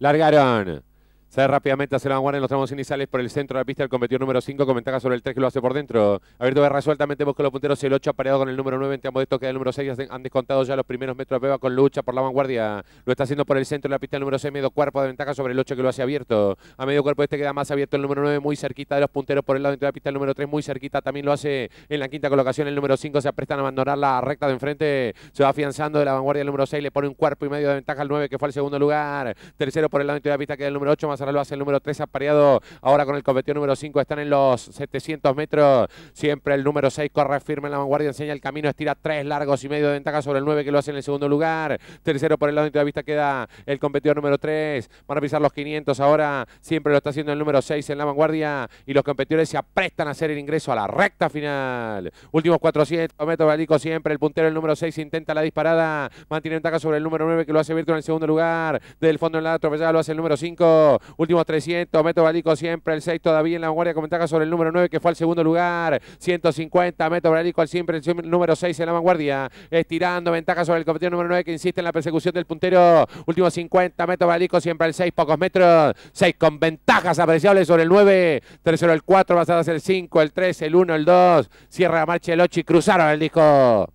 Largaron. Sale rápidamente hacia la vanguardia en los tramos iniciales por el centro de la pista el competidor número 5 con ventaja sobre el 3 que lo hace por dentro. Abierto resueltamente resueltamente busca los punteros el 8 apareado con el número 9 en ambos de queda del número 6 han descontado ya los primeros metros de beba con lucha por la vanguardia. Lo está haciendo por el centro de la pista el número 6 medio cuerpo de ventaja sobre el 8 que lo hace abierto. A medio cuerpo este queda más abierto el número 9 muy cerquita de los punteros por el lado de la pista el número 3 muy cerquita también lo hace en la quinta colocación el número 5 se aprestan a abandonar la recta de enfrente. Se va afianzando de la vanguardia el número 6 le pone un cuerpo y medio de ventaja al 9 que fue al segundo lugar. Tercero por el lado de la pista queda el número 8 ahora lo hace el número 3 apareado, ahora con el competidor número 5, están en los 700 metros, siempre el número 6 corre firme en la vanguardia, enseña el camino, estira tres largos y medio de ventaja sobre el 9 que lo hace en el segundo lugar, tercero por el lado de la vista queda el competidor número 3, van a pisar los 500 ahora, siempre lo está haciendo el número 6 en la vanguardia y los competidores se aprestan a hacer el ingreso a la recta final, últimos 400 metros, Balico siempre, el puntero el número 6 intenta la disparada, mantiene ventaja sobre el número 9 que lo hace virtual en el segundo lugar, del fondo en la atropellada lo hace el número 5, Último 300, metros, Balico siempre el 6 todavía en la vanguardia con ventaja sobre el número 9 que fue al segundo lugar. 150, metros, Balico siempre el número 6 en la vanguardia. Estirando ventaja sobre el competidor número 9 que insiste en la persecución del puntero. último 50, metros, Balico siempre el 6, pocos metros. 6 con ventajas apreciables sobre el 9. Tercero el 4, pasado el 5, el 3, el 1, el 2. Cierra la marcha el 8 y cruzaron el disco.